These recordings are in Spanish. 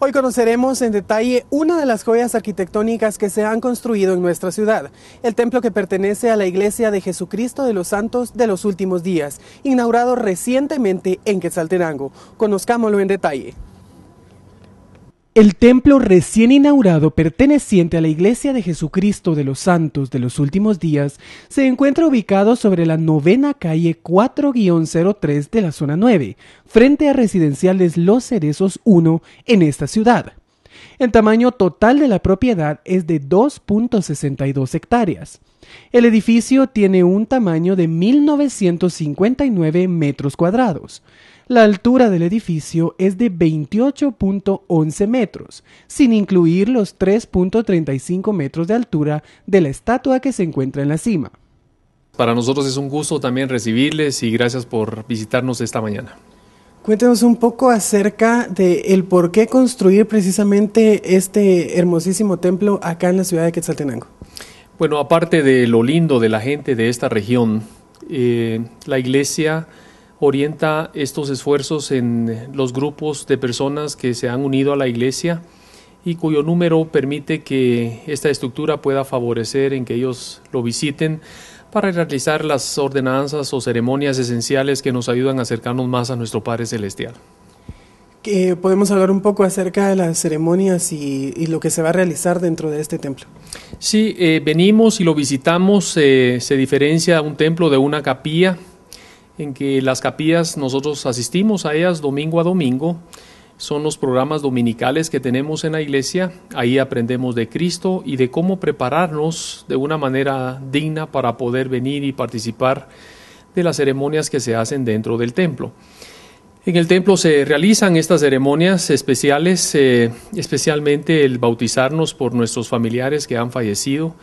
Hoy conoceremos en detalle una de las joyas arquitectónicas que se han construido en nuestra ciudad, el templo que pertenece a la Iglesia de Jesucristo de los Santos de los Últimos Días, inaugurado recientemente en Quetzaltenango. Conozcámoslo en detalle. El templo recién inaugurado perteneciente a la Iglesia de Jesucristo de los Santos de los Últimos Días se encuentra ubicado sobre la novena calle 4-03 de la zona 9, frente a Residenciales Los Cerezos 1 en esta ciudad. El tamaño total de la propiedad es de 2.62 hectáreas. El edificio tiene un tamaño de 1.959 metros cuadrados. La altura del edificio es de 28.11 metros, sin incluir los 3.35 metros de altura de la estatua que se encuentra en la cima. Para nosotros es un gusto también recibirles y gracias por visitarnos esta mañana. Cuéntanos un poco acerca de el por qué construir precisamente este hermosísimo templo acá en la ciudad de Quetzaltenango. Bueno, aparte de lo lindo de la gente de esta región, eh, la iglesia orienta estos esfuerzos en los grupos de personas que se han unido a la iglesia y cuyo número permite que esta estructura pueda favorecer en que ellos lo visiten para realizar las ordenanzas o ceremonias esenciales que nos ayudan a acercarnos más a nuestro Padre Celestial. podemos hablar un poco acerca de las ceremonias y, lo que se va a realizar dentro de este templo. Sí, eh, venimos y lo visitamos, eh, se diferencia un templo de una capilla, en que las capillas nosotros asistimos a ellas domingo a domingo, son los programas dominicales que tenemos en la iglesia. Ahí aprendemos de Cristo y de cómo prepararnos de una manera digna para poder venir y participar de las ceremonias que se hacen dentro del templo. En el templo se realizan estas ceremonias especiales, eh, especialmente el bautizarnos por nuestros familiares que han fallecido,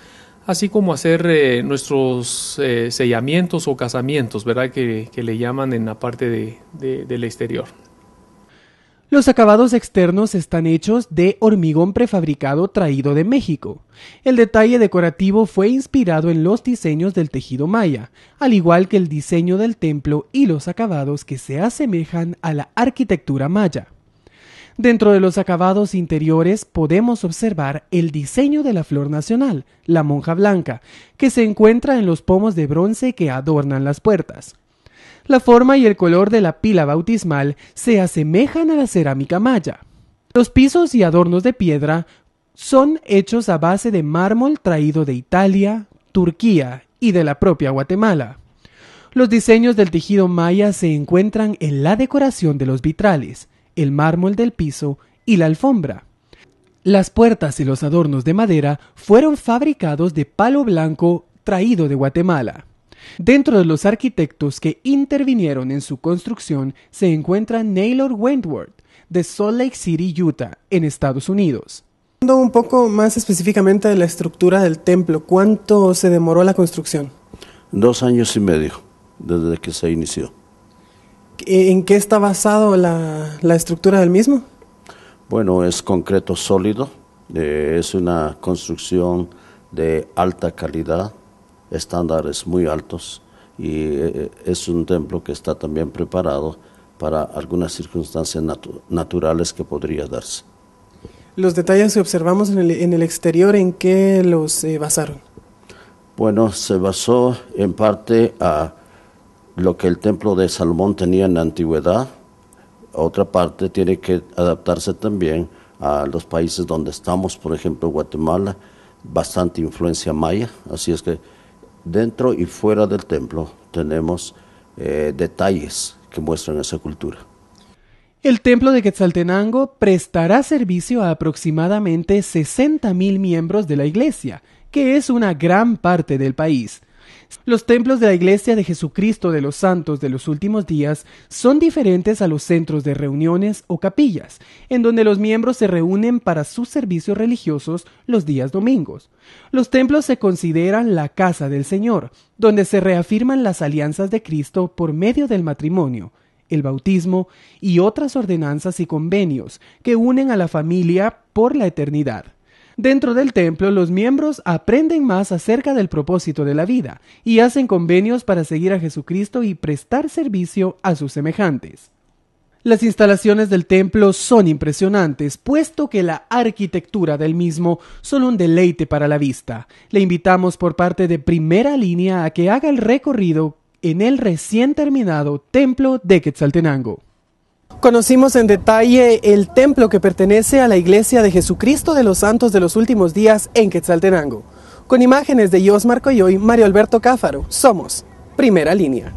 así como hacer eh, nuestros eh, sellamientos o casamientos, ¿verdad? Que, le llaman en la parte de, del exterior. Los acabados externos están hechos de hormigón prefabricado traído de México. El detalle decorativo fue inspirado en los diseños del tejido maya, al igual que el diseño del templo y los acabados que se asemejan a la arquitectura maya. Dentro de los acabados interiores podemos observar el diseño de la flor nacional, la monja blanca, que se encuentra en los pomos de bronce que adornan las puertas. La forma y el color de la pila bautismal se asemejan a la cerámica maya. Los pisos y adornos de piedra son hechos a base de mármol traído de Italia, Turquía y de la propia Guatemala. Los diseños del tejido maya se encuentran en la decoración de los vitrales, el mármol del piso y la alfombra. Las puertas y los adornos de madera fueron fabricados de palo blanco traído de Guatemala. Dentro de los arquitectos que intervinieron en su construcción se encuentra Naylor Wentworth, de Salt Lake City, Utah, en Estados Unidos. Hablando un poco más específicamente de la estructura del templo, ¿cuánto se demoró la construcción? Dos años y medio, desde que se inició. ¿E, ¿En qué está basado la, la estructura del mismo? Bueno, es concreto sólido, eh, es una construcción de alta calidad, estándares muy altos y eh, eh, es un templo que está también preparado para algunas circunstancias naturales que podría darse. Los detalles que observamos en el, exterior, ¿en qué los eh, basaron? Bueno, se basó en parte a lo que el templo de Salomón tenía en la antigüedad. Otra parte tiene que adaptarse también a los países donde estamos, por ejemplo Guatemala, bastante influencia maya, así es que dentro y fuera del templo tenemos eh, detalles que muestran esa cultura. El templo de Quetzaltenango prestará servicio a aproximadamente mil miembros de la iglesia, que es una gran parte del país, los templos de la Iglesia de Jesucristo de los Santos de los últimos días son diferentes a los centros de reuniones o capillas, en donde los miembros se reúnen para sus servicios religiosos los días domingos. Los templos se consideran la casa del Señor, donde se reafirman las alianzas de Cristo por medio del matrimonio, el bautismo y otras ordenanzas y convenios que unen a la familia por la eternidad. Dentro del templo, los miembros aprenden más acerca del propósito de la vida y hacen convenios para seguir a Jesucristo y prestar servicio a sus semejantes. Las instalaciones del templo son impresionantes, puesto que la arquitectura del mismo son un deleite para la vista. Le invitamos por parte de primera línea a que haga el recorrido en el recién terminado templo de Quetzaltenango. Conocimos en detalle el templo que pertenece a la Iglesia de Jesucristo de los Santos de los Últimos Días en Quetzaltenango. Con imágenes de Dios Marco y hoy Mario Alberto Cáfaro, somos Primera Línea.